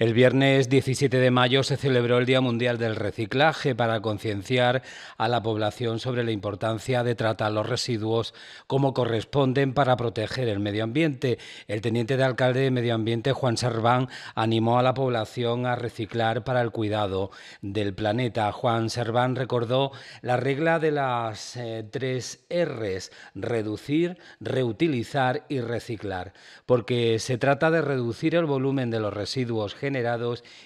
El viernes 17 de mayo se celebró el Día Mundial del Reciclaje para concienciar a la población sobre la importancia de tratar los residuos como corresponden para proteger el medio ambiente. El teniente de alcalde de Medio Ambiente, Juan Serván, animó a la población a reciclar para el cuidado del planeta. Juan Serván recordó la regla de las eh, tres R's, reducir, reutilizar y reciclar, porque se trata de reducir el volumen de los residuos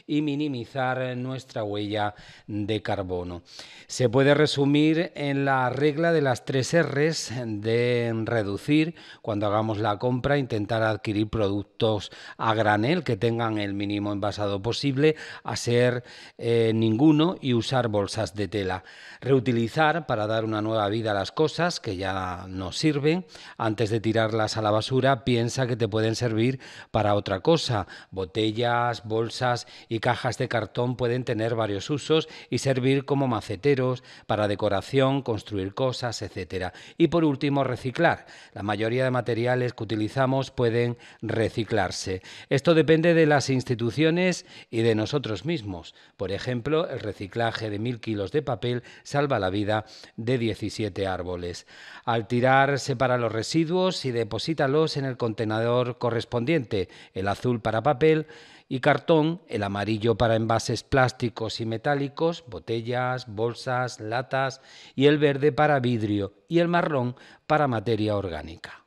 y minimizar nuestra huella de carbono. Se puede resumir en la regla de las tres Rs de reducir cuando hagamos la compra, intentar adquirir productos a granel que tengan el mínimo envasado posible, hacer eh, ninguno y usar bolsas de tela. Reutilizar para dar una nueva vida a las cosas que ya no sirven. Antes de tirarlas a la basura, piensa que te pueden servir para otra cosa. Botellas, bolsas y cajas de cartón pueden tener varios usos y servir como maceteros, para decoración, construir cosas, etc. Y por último, reciclar. La mayoría de materiales que utilizamos pueden reciclarse. Esto depende de las instituciones y de nosotros mismos. Por ejemplo, el reciclaje de mil kilos de papel salva la vida de 17 árboles. Al tirar, separa los residuos y deposítalos en el contenedor correspondiente, el azul para papel y cartón, el amarillo para envases plásticos y metálicos, botellas, bolsas, latas y el verde para vidrio y el marrón para materia orgánica.